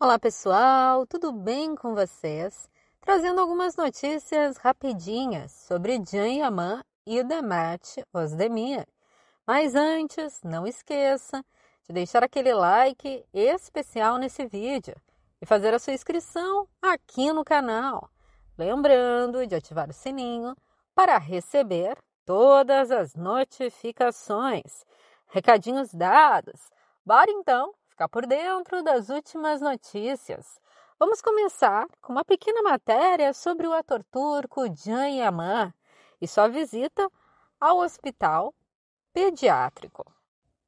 Olá pessoal, tudo bem com vocês? Trazendo algumas notícias rapidinhas sobre Jan Yaman e Damate Osdemir. Mas antes, não esqueça de deixar aquele like especial nesse vídeo e fazer a sua inscrição aqui no canal. Lembrando de ativar o sininho para receber todas as notificações. Recadinhos dados. Bora então ficar por dentro das últimas notícias. Vamos começar com uma pequena matéria sobre o ator turco Can Yaman e sua visita ao hospital pediátrico.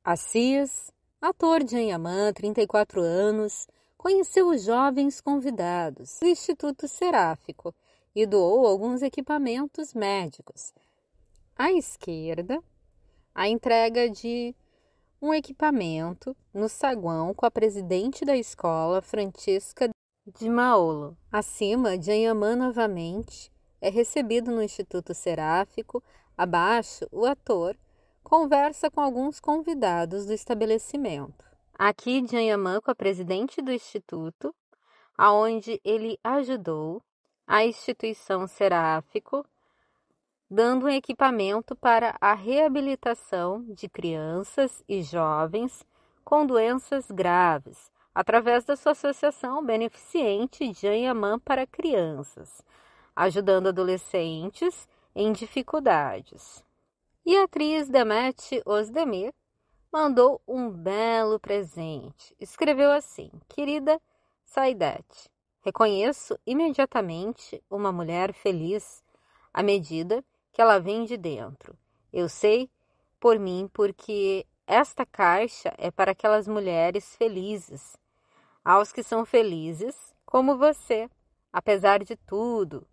Assis, ator Can Yaman, 34 anos, conheceu os jovens convidados do Instituto Seráfico e doou alguns equipamentos médicos. À esquerda, a entrega de um equipamento no saguão com a presidente da escola, Francisca de Maolo. Acima, Janhamã novamente é recebido no Instituto Seráfico, abaixo, o ator conversa com alguns convidados do estabelecimento. Aqui, Janhamã com a presidente do Instituto, aonde ele ajudou a instituição Seráfico dando um equipamento para a reabilitação de crianças e jovens com doenças graves, através da sua associação beneficente Janhamã para Crianças, ajudando adolescentes em dificuldades. E a atriz Demet Osdemir mandou um belo presente. Escreveu assim: Querida Saidete, reconheço imediatamente uma mulher feliz à medida que ela vem de dentro. Eu sei por mim porque esta caixa é para aquelas mulheres felizes, aos que são felizes como você, apesar de tudo.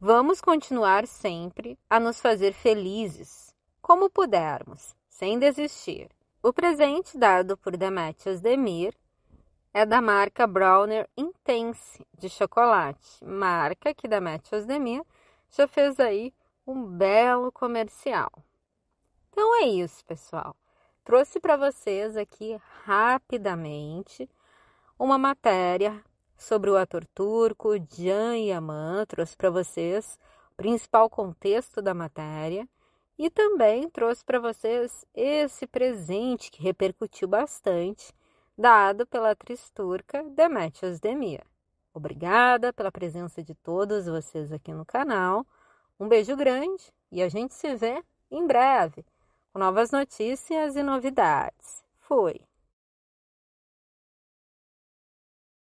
Vamos continuar sempre a nos fazer felizes, como pudermos, sem desistir. O presente dado por Demetrius Demir é da marca Browner Intense de chocolate, marca que Demetrius Demir já fez aí um belo comercial. Então é isso, pessoal. Trouxe para vocês aqui rapidamente uma matéria sobre o ator turco Jan Yaman. Trouxe para vocês o principal contexto da matéria e também trouxe para vocês esse presente que repercutiu bastante, dado pela atriz turca Demet Demir. Obrigada pela presença de todos vocês aqui no canal. Um beijo grande e a gente se vê em breve com novas notícias e novidades. Fui!